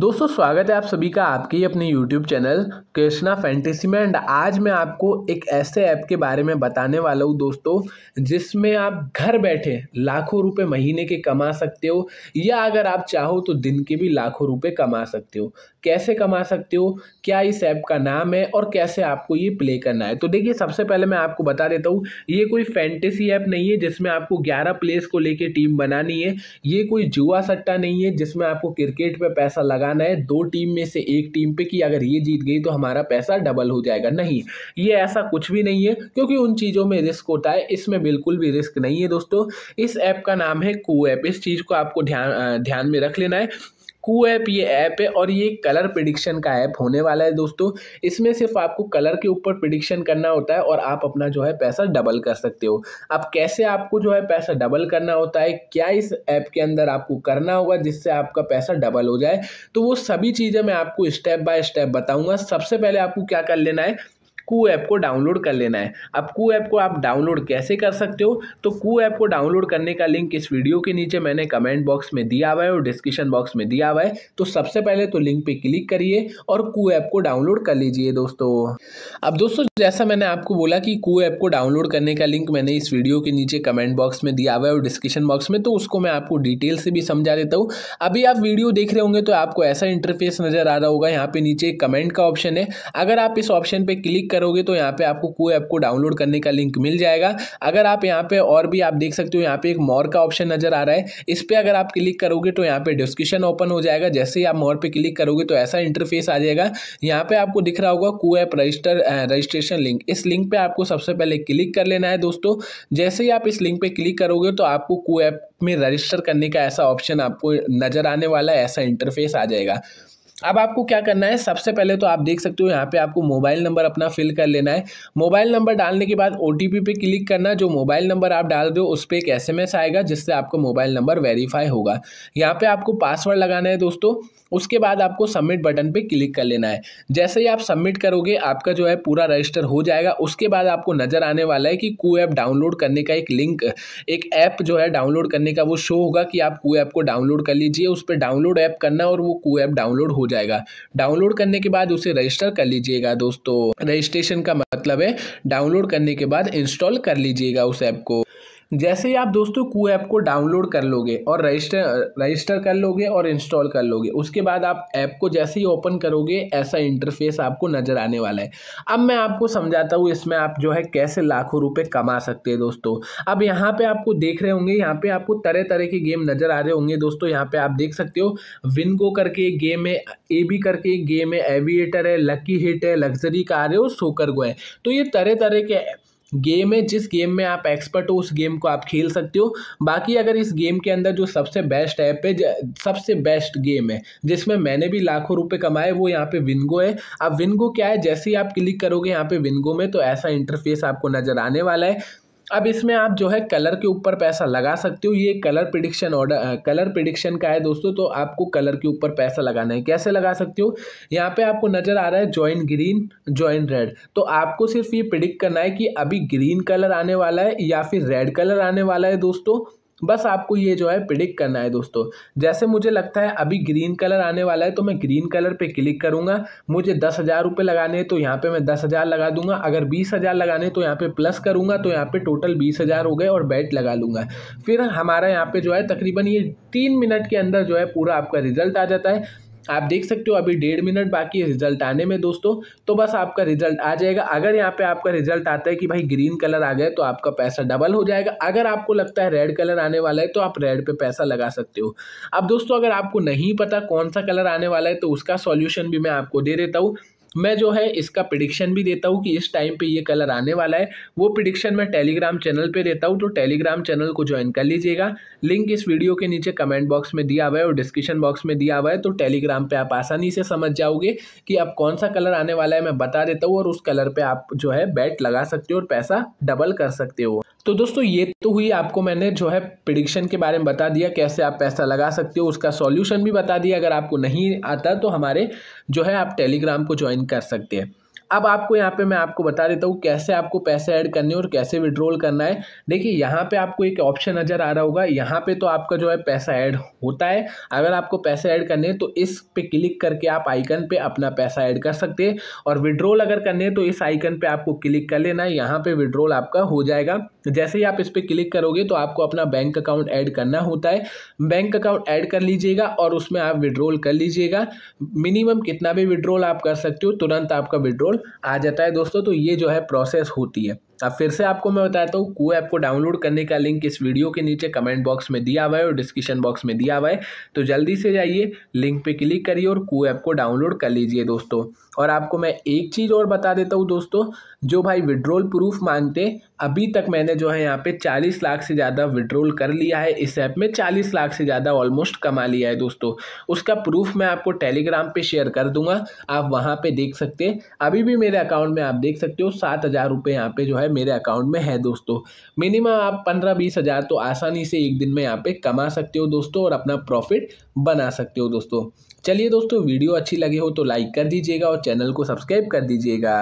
दोस्तों स्वागत है आप सभी का आपके अपने YouTube चैनल कृष्णा फैंटेसी में एंड आज मैं आपको एक ऐसे ऐप के बारे में बताने वाला हूँ दोस्तों जिसमें आप घर बैठे लाखों रुपए महीने के कमा सकते हो या अगर आप चाहो तो दिन के भी लाखों रुपए कमा सकते हो कैसे कमा सकते हो क्या इस ऐप का नाम है और कैसे आपको ये प्ले करना है तो देखिए सबसे पहले मैं आपको बता देता हूँ ये कोई फैंटेसी ऐप नहीं है जिसमें आपको ग्यारह प्लेस को लेकर टीम बनानी है ये कोई जुआ सट्टा नहीं है जिसमें आपको क्रिकेट पर पैसा लगा लगाना है दो टीम में से एक टीम पे कि अगर ये जीत गई तो हमारा पैसा डबल हो जाएगा नहीं ये ऐसा कुछ भी नहीं है क्योंकि उन चीज़ों में रिस्क होता है इसमें बिल्कुल भी रिस्क नहीं है दोस्तों इस ऐप का नाम है को ऐप इस चीज़ को आपको ध्यान ध्यान में रख लेना है कू ऐप ये ऐप है और ये कलर प्रिडिक्शन का ऐप होने वाला है दोस्तों इसमें सिर्फ आपको कलर के ऊपर प्रिडिक्शन करना होता है और आप अपना जो है पैसा डबल कर सकते हो अब कैसे आपको जो है पैसा डबल करना होता है क्या इस ऐप के अंदर आपको करना होगा जिससे आपका पैसा डबल हो जाए तो वो सभी चीज़ें मैं आपको स्टेप बाय स्टेप बताऊँगा सबसे पहले आपको क्या कर लेना है कू ऐप को डाउनलोड कर लेना है अब कू ऐप को आप डाउनलोड कैसे कर सकते हो तो कू ऐप को डाउनलोड करने का लिंक इस वीडियो के नीचे मैंने कमेंट बॉक्स में दिया हुआ है और डिस्क्रिप्शन बॉक्स में दिया हुआ है तो सबसे पहले तो लिंक पर क्लिक करिए और कू ऐप को डाउनलोड कर लीजिए दोस्तों अब दोस्तों जैसा मैंने आपको बोला कि कू ऐप को डाउनलोड करने का लिंक मैंने इस वीडियो के नीचे कमेंट बॉक्स में दिया हुआ है और डिस्क्रिप्शन बॉक्स में तो उसको मैं आपको डिटेल से भी समझा देता हूँ अभी आप वीडियो देख रहे होंगे तो आपको ऐसा इंटरफेस नज़र आ रहा होगा यहाँ पे नीचे कमेंट का ऑप्शन है अगर आप इस ऑप्शन पर क्लिक करोगे तो यहाँ पे आपको कोई ऐप को डाउनलोड करने का लिंक मिल जाएगा अगर आप यहाँ पे और भी आप देख सकते हो यहाँ पे एक मोर का ऑप्शन नजर आ रहा है इस पर अगर आप क्लिक करोगे तो यहाँ पे डिस्क्रिप्शन ओपन हो जाएगा जैसे ही आप मोर पे क्लिक करोगे तो ऐसा इंटरफेस आ जाएगा यहाँ पे आपको दिख रहा होगा को ऐप रजिस्टर रजिस्ट्रेशन लिंक इस लिंक पर आपको सबसे पहले क्लिक कर लेना है दोस्तों जैसे ही आप इस लिंक पर क्लिक करोगे तो आपको को ऐप में रजिस्टर करने का ऐसा ऑप्शन आपको नज़र आने वाला है ऐसा इंटरफेस आ जाएगा अब आपको क्या करना है सबसे पहले तो आप देख सकते हो यहाँ पे आपको मोबाइल नंबर अपना फिल कर लेना है मोबाइल नंबर डालने के बाद ओ पे क्लिक करना जो मोबाइल नंबर आप डाल दो उस पर एक एस आएगा जिससे आपका मोबाइल नंबर वेरीफाई होगा यहाँ पर आपको पासवर्ड लगाना है दोस्तों उसके बाद आपको सबमिट बटन पर क्लिक कर लेना है जैसे ही आप सबमिट करोगे आपका जो है पूरा रजिस्टर हो जाएगा उसके बाद आपको नज़र आने वाला है कि कू ऐप डाउनलोड करने का एक लिंक एक ऐप जो है डाउनलोड करने का वो शो होगा कि आप कू ऐप को डाउनलोड कर लीजिए उस पर डाउनलोड ऐप करना और वो कू ऐप डाउनलोड हो जाएगा डाउनलोड करने के बाद उसे रजिस्टर कर लीजिएगा दोस्तों रजिस्ट्रेशन का मतलब है डाउनलोड करने के बाद इंस्टॉल कर लीजिएगा उस ऐप को जैसे ही आप दोस्तों कू ऐप को डाउनलोड कर लोगे और रजिस्टर रजिस्टर कर लोगे और इंस्टॉल कर लोगे उसके बाद आप ऐप को जैसे ही ओपन करोगे ऐसा इंटरफेस आपको नज़र आने वाला है अब मैं आपको समझाता हूँ इसमें आप जो है कैसे लाखों रुपये कमा सकते हैं दोस्तों अब यहाँ पे आपको देख रहे होंगे यहाँ पर आपको तरह तरह के गेम नज़र आ रहे होंगे दोस्तों यहाँ पर आप देख सकते हो विनगो करके एक गेम है ए बी करके एक गेम है एविएटर है लकी हिट है लग्जरी कार है और सोकर गो है तो ये तरह तरह के गेम है जिस गेम में आप एक्सपर्ट हो उस गेम को आप खेल सकते हो बाकी अगर इस गेम के अंदर जो सबसे बेस्ट ऐप है सबसे बेस्ट गेम है जिसमें मैंने भी लाखों रुपए कमाए वो यहाँ पे विनगो है अब विनगो क्या है जैसे ही आप क्लिक करोगे यहाँ पे विंगो में तो ऐसा इंटरफेस आपको नज़र आने वाला है अब इसमें आप जो है कलर के ऊपर पैसा लगा सकते हो ये colour prediction order colour prediction का है दोस्तों तो आपको कलर के ऊपर पैसा लगाना है कैसे लगा सकते हो यहाँ पे आपको नज़र आ रहा है जॉइन ग्रीन जॉइन रेड तो आपको सिर्फ ये प्रिडिक्ट करना है कि अभी ग्रीन कलर आने वाला है या फिर रेड कलर आने वाला है दोस्तों बस आपको ये जो है प्रिडिक्ट करना है दोस्तों जैसे मुझे लगता है अभी ग्रीन कलर आने वाला है तो मैं ग्रीन कलर पे क्लिक करूँगा मुझे दस हज़ार रुपये लगाने हैं तो यहाँ पे मैं दस हज़ार लगा दूंगा अगर बीस हज़ार लगाने तो यहाँ पे प्लस करूँगा तो यहाँ पे टोटल बीस हज़ार हो गए और बैट लगा लूँगा फिर हमारा यहाँ पर जो है तकरीबन ये तीन मिनट के अंदर जो है पूरा आपका रिजल्ट आ जाता है आप देख सकते हो अभी डेढ़ मिनट बाकी है रिजल्ट आने में दोस्तों तो बस आपका रिजल्ट आ जाएगा अगर यहाँ पे आपका रिजल्ट आता है कि भाई ग्रीन कलर आ गया तो आपका पैसा डबल हो जाएगा अगर आपको लगता है रेड कलर आने वाला है तो आप रेड पे पैसा लगा सकते हो अब दोस्तों अगर आपको नहीं पता कौन सा कलर आने वाला है तो उसका सॉल्यूशन भी मैं आपको दे देता हूँ मैं जो है इसका प्रिडिक्शन भी देता हूँ कि इस टाइम पे ये कलर आने वाला है वो प्रिडिक्शन मैं टेलीग्राम चैनल पे देता हूँ तो टेलीग्राम चैनल को ज्वाइन कर लीजिएगा लिंक इस वीडियो के नीचे कमेंट बॉक्स में दिया हुआ है और डिस्क्रिप्शन बॉक्स में दिया हुआ है तो टेलीग्राम पर आप आसानी से समझ जाओगे कि अब कौन सा कलर आने वाला है मैं बता देता हूँ और उस कलर पर आप जो है बैट लगा सकते हो और पैसा डबल कर सकते हो तो दोस्तों ये तो हुई आपको मैंने जो है प्रिडिक्शन के बारे में बता दिया कैसे आप पैसा लगा सकते हो उसका सॉल्यूशन भी बता दिया अगर आपको नहीं आता तो हमारे जो है आप टेलीग्राम को ज्वाइन कर सकते हैं अब आपको यहाँ पे मैं आपको बता देता हूँ कैसे आपको पैसे ऐड करने और कैसे विड्रॉल करना है देखिए यहाँ पे आपको एक ऑप्शन नज़र आ रहा होगा यहाँ पे तो आपका जो है पैसा ऐड होता है अगर आपको पैसे ऐड करने हैं तो इस पे क्लिक करके आप आइकन पे अपना पैसा ऐड कर सकते हैं और विड्रॉल अगर करने हैं तो इस आइकन पर आपको क्लिक कर लेना है यहाँ पर विड्रॉल आपका हो जाएगा जैसे ही आप इस पर क्लिक करोगे तो आपको अपना बैंक अकाउंट ऐड करना होता है बैंक अकाउंट ऐड कर लीजिएगा और उसमें आप विड्रॉल कर लीजिएगा मिनिमम कितना भी विड्रॉल आप कर सकते हो तुरंत आपका विड्रॉल आ जाता है दोस्तों तो ये जो है प्रोसेस होती है अब फिर से आपको मैं बताता हूँ कू ऐप को डाउनलोड करने का लिंक इस वीडियो के नीचे कमेंट बॉक्स में दिया हुआ है और डिस्क्रिप्शन बॉक्स में दिया हुआ है तो जल्दी से जाइए लिंक पे क्लिक करिए और कू ऐप को डाउनलोड कर लीजिए दोस्तों और आपको मैं एक चीज़ और बता देता हूँ दोस्तों जो भाई विड्रोल प्रूफ मांगते अभी तक मैंने जो है यहाँ पे चालीस लाख से ज़्यादा विड्रोल कर लिया है इस ऐप में चालीस लाख से ज़्यादा ऑलमोस्ट कमा लिया है दोस्तों उसका प्रूफ मैं आपको टेलीग्राम पे शेयर कर दूंगा आप वहाँ पे देख सकते हैं अभी भी मेरे अकाउंट में आप देख सकते हो सात हज़ार रुपये यहाँ पर जो है है मेरे अकाउंट में है दोस्तों मिनिमम आप पंद्रह बीस हज़ार तो आसानी से एक दिन में यहाँ पे कमा सकते हो दोस्तों और अपना प्रॉफिट बना सकते हो दोस्तों चलिए दोस्तों वीडियो अच्छी लगी हो तो लाइक कर दीजिएगा और चैनल को सब्सक्राइब कर दीजिएगा